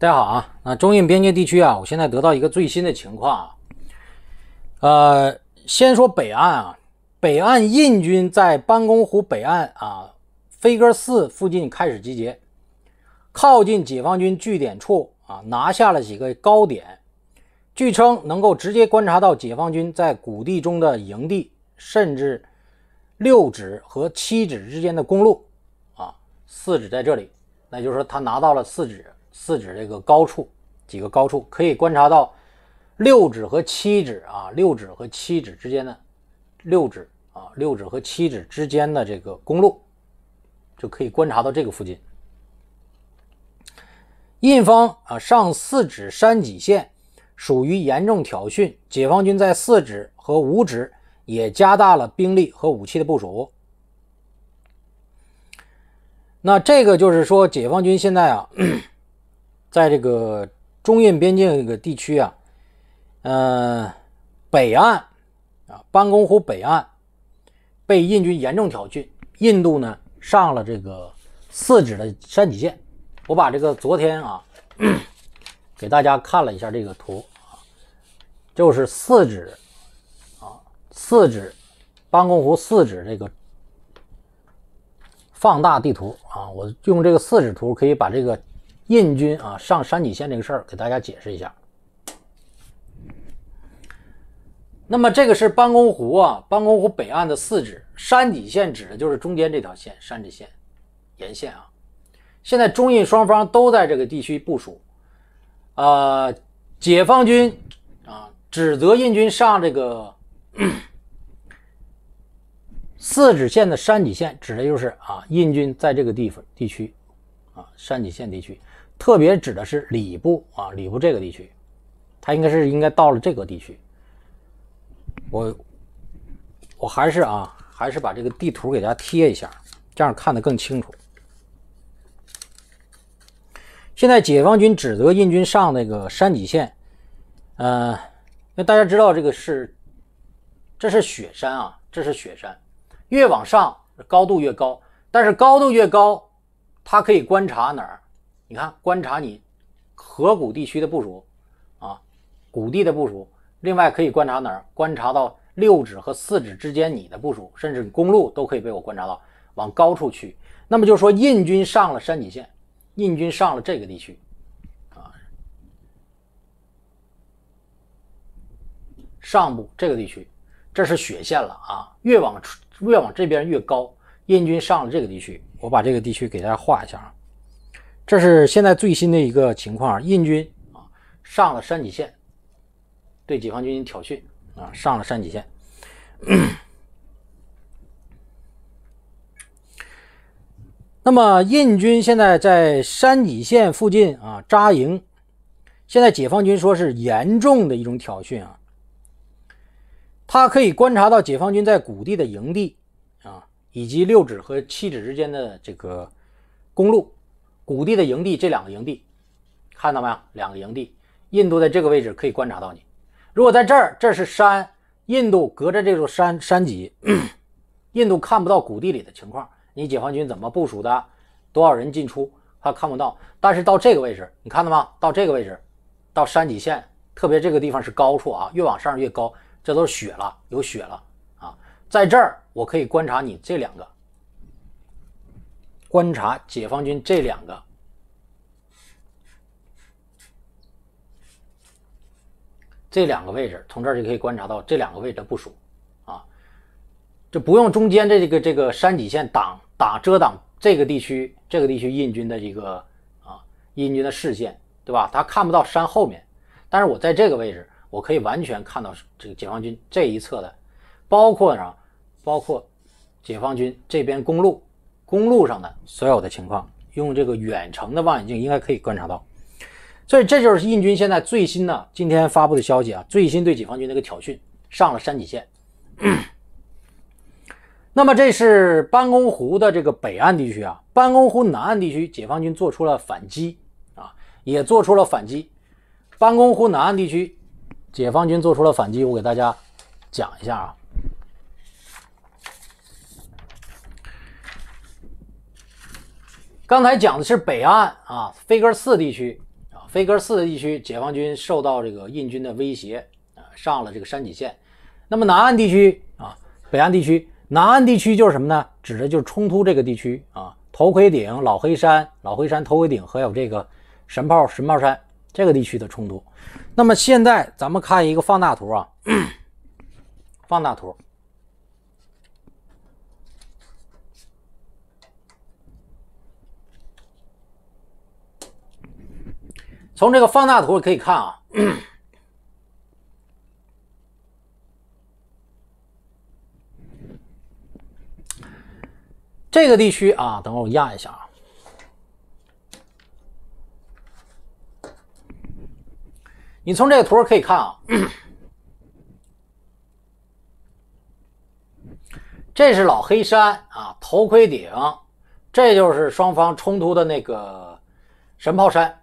大家好啊，那中印边界地区啊，我现在得到一个最新的情况啊。呃，先说北岸啊，北岸印军在班公湖北岸啊飞鸽寺附近开始集结，靠近解放军据点处啊，拿下了几个高点，据称能够直接观察到解放军在谷地中的营地，甚至六指和七指之间的公路啊，四指在这里，那就是说他拿到了四指。四指这个高处，几个高处可以观察到六指和七指啊，六指和七指之间的六指啊，六指和七指之间的这个公路，就可以观察到这个附近。印方啊上四指山脊线属于严重挑衅，解放军在四指和五指也加大了兵力和武器的部署。那这个就是说，解放军现在啊。在这个中印边境这个地区啊，呃，北岸啊，班公湖北岸被印军严重挑衅，印度呢上了这个四指的山脊线。我把这个昨天啊给大家看了一下这个图啊，就是四指啊，四指班公湖四指这个放大地图啊，我用这个四指图可以把这个。印军啊，上山脊线这个事儿，给大家解释一下。那么这个是班公湖啊，班公湖北岸的四指山脊线，指的就是中间这条线。山脊线沿线啊，现在中印双方都在这个地区部署。呃，解放军啊，指责印军上这个 四指线的山脊线，指的就是啊，印军在这个地方地区啊，山脊线地区。特别指的是礼部啊，礼部这个地区，它应该是应该到了这个地区。我，我还是啊，还是把这个地图给大家贴一下，这样看得更清楚。现在解放军指责印军上那个山脊线，呃，那大家知道这个是，这是雪山啊，这是雪山，越往上高度越高，但是高度越高，它可以观察哪儿？你看，观察你河谷地区的部署啊，谷地的部署。另外可以观察哪儿？观察到六指和四指之间你的部署，甚至公路都可以被我观察到。往高处去，那么就说印军上了山脊线，印军上了这个地区啊，上部这个地区，这是雪线了啊，越往越往这边越高，印军上了这个地区。我把这个地区给大家画一下啊。这是现在最新的一个情况，印军啊上了山脊线，对解放军挑衅啊上了山脊线。那么，印军现在在山脊线附近啊扎营，现在解放军说是严重的一种挑衅啊。他可以观察到解放军在谷地的营地啊，以及六指和七指之间的这个公路。谷地的营地，这两个营地，看到没有？两个营地，印度在这个位置可以观察到你。如果在这儿，这是山，印度隔着这座山山脊，印度看不到谷地里的情况。你解放军怎么部署的？多少人进出？他看不到。但是到这个位置，你看到吗？到这个位置，到山脊线，特别这个地方是高处啊，越往上越高，这都是雪了，有雪了啊。在这儿，我可以观察你这两个。观察解放军这两个这两个位置，从这儿就可以观察到这两个位置的部署啊，就不用中间这个这个山脊线挡挡遮挡这个地区这个地区印军的一个啊印军的视线，对吧？他看不到山后面，但是我在这个位置，我可以完全看到这个解放军这一侧的，包括呢，包括解放军这边公路。公路上的所有的情况，用这个远程的望远镜应该可以观察到，所以这就是印军现在最新的今天发布的消息啊，最新对解放军的一个挑衅上了山脊线。那么这是班公湖的这个北岸地区啊，班公湖南岸地区解放军做出了反击啊，也做出了反击。班公湖南岸地区解放军做出了反击，我给大家讲一下啊。刚才讲的是北岸啊，飞鸽四地区啊，飞鸽四地区解放军受到这个印军的威胁啊，上了这个山脊线。那么南岸地区啊，北岸地区，南岸地区就是什么呢？指的就是冲突这个地区啊，头盔顶、老黑山、老黑山头盔顶还有这个神炮神炮山这个地区的冲突。那么现在咱们看一个放大图啊，放大图。从这个放大图可以看啊，这个地区啊，等会我压一下啊。你从这个图可以看啊，这是老黑山啊，头盔顶，这就是双方冲突的那个神炮山。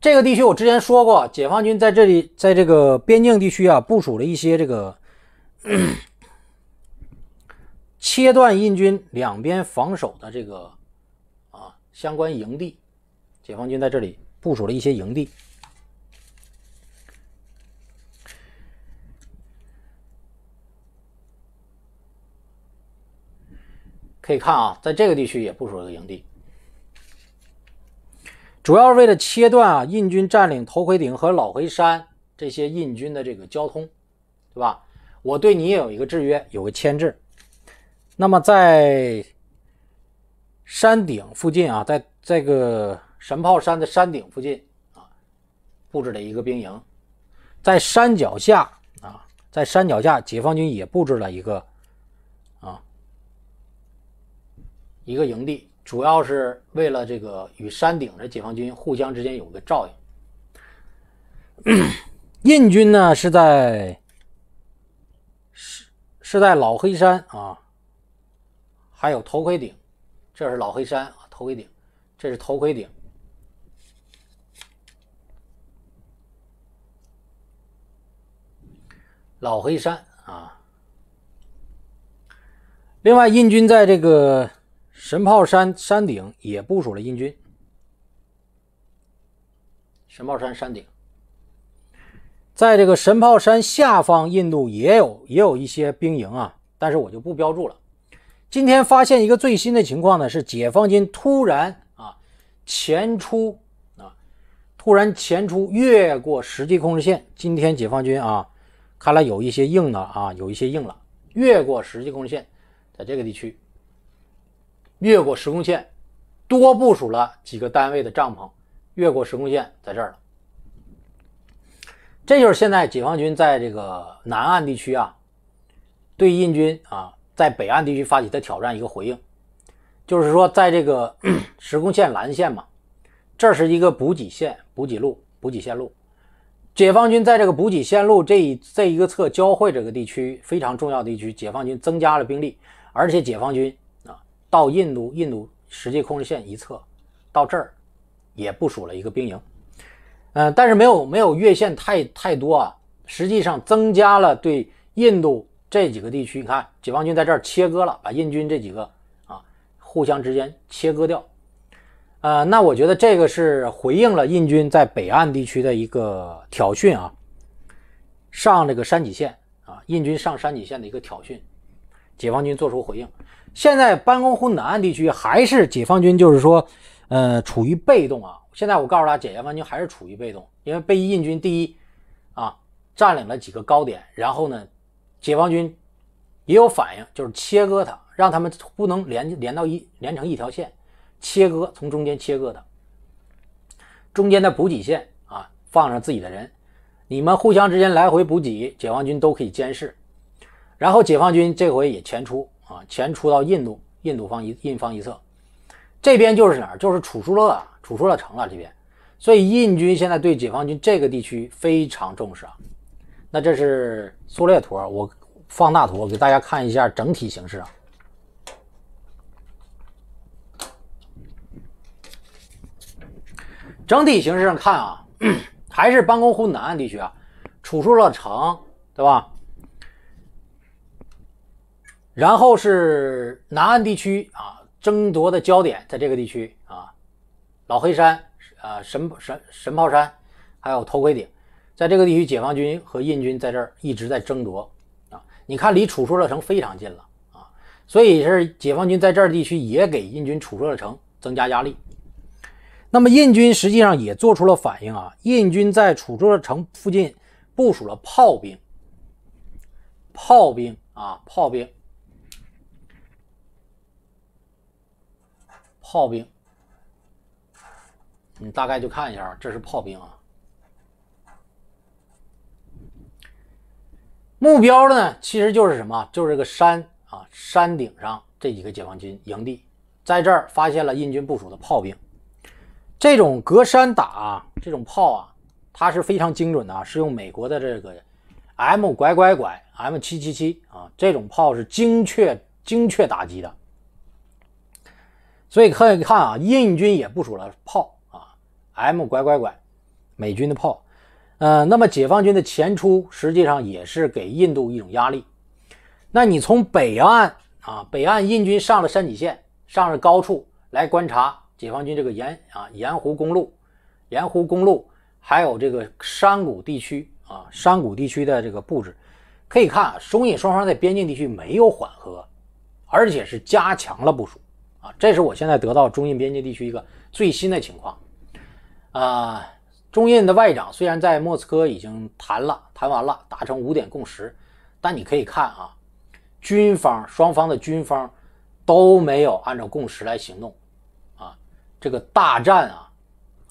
这个地区，我之前说过，解放军在这里，在这个边境地区啊，部署了一些这个 切断印军两边防守的这个啊相关营地。解放军在这里部署了一些营地，可以看啊，在这个地区也部署了个营地。主要是为了切断啊，印军占领头盔顶和老黑山这些印军的这个交通，对吧？我对你也有一个制约，有个牵制。那么在山顶附近啊，在这个神炮山的山顶附近啊，布置了一个兵营；在山脚下啊，在山脚下，解放军也布置了一个啊一个营地。主要是为了这个与山顶的解放军互相之间有个照应。印军呢是在是是在老黑山啊，还有头盔顶，这是老黑山，啊，头盔顶，这是头盔顶。老黑山啊，另外印军在这个。神炮山山顶也部署了印军。神炮山山顶，在这个神炮山下方，印度也有也有一些兵营啊，但是我就不标注了。今天发现一个最新的情况呢，是解放军突然啊前出啊，突然前出越过实际控制线。今天解放军啊，看来有一些硬了啊，有一些硬了，越过实际控制线，在这个地区。越过时空线，多部署了几个单位的帐篷。越过时空线，在这儿了。这就是现在解放军在这个南岸地区啊，对印军啊，在北岸地区发起的挑战一个回应，就是说，在这个 时空线南线嘛，这是一个补给线、补给路、补给线路。解放军在这个补给线路这一这一个侧交汇这个地区非常重要地区，解放军增加了兵力，而且解放军。到印度，印度实际控制线一侧，到这儿也部署了一个兵营，呃，但是没有没有越线太太多啊，实际上增加了对印度这几个地区，你看解放军在这儿切割了，把印军这几个啊互相之间切割掉，呃，那我觉得这个是回应了印军在北岸地区的一个挑衅啊，上这个山脊线啊，印军上山脊线的一个挑衅。解放军做出回应，现在班公湖南岸地区还是解放军，就是说，呃，处于被动啊。现在我告诉大家，解放军还是处于被动，因为被印军第一啊占领了几个高点，然后呢，解放军也有反应，就是切割它，让他们不能连连到一连成一条线，切割从中间切割它，中间的补给线啊放上自己的人，你们互相之间来回补给，解放军都可以监视。然后解放军这回也前出啊，前出到印度，印度方一印方一侧，这边就是哪儿，就是楚舒勒啊，楚舒勒城了这边。所以印军现在对解放军这个地区非常重视啊。那这是缩略图，我放大图给大家看一下整体形势啊。整体形势上看啊，还是班公湖南岸地区啊，楚舒勒城，对吧？然后是南岸地区啊，争夺的焦点在这个地区啊，老黑山啊，神神神炮山，还有头盔顶，在这个地区，解放军和印军在这儿一直在争夺啊。你看，离楚舒勒城非常近了啊，所以是解放军在这儿地区也给印军楚舒勒城增加压力。那么，印军实际上也做出了反应啊，印军在楚舒勒城附近部署了炮兵，炮兵啊，炮兵。炮兵，你大概就看一下啊，这是炮兵啊。目标呢，其实就是什么？就是这个山啊，山顶上这几个解放军营地，在这儿发现了印军部署的炮兵。这种隔山打，啊、这种炮啊，它是非常精准的，是用美国的这个 M 拐拐拐 M 七七七啊，这种炮是精确精确打击的。所以可以看啊，印军也部署了炮啊，M 拐拐拐，美军的炮，呃，那么解放军的前出实际上也是给印度一种压力。那你从北岸啊，北岸印军上了山脊线，上了高处来观察解放军这个沿啊沿湖公路、沿湖公路还有这个山谷地区啊山谷地区的这个布置，可以看啊，中印双方在边境地区没有缓和，而且是加强了部署。这是我现在得到中印边界地区一个最新的情况，啊，中印的外长虽然在莫斯科已经谈了，谈完了，达成五点共识，但你可以看啊，军方双方的军方都没有按照共识来行动，啊，这个大战啊，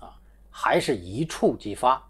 啊，还是一触即发。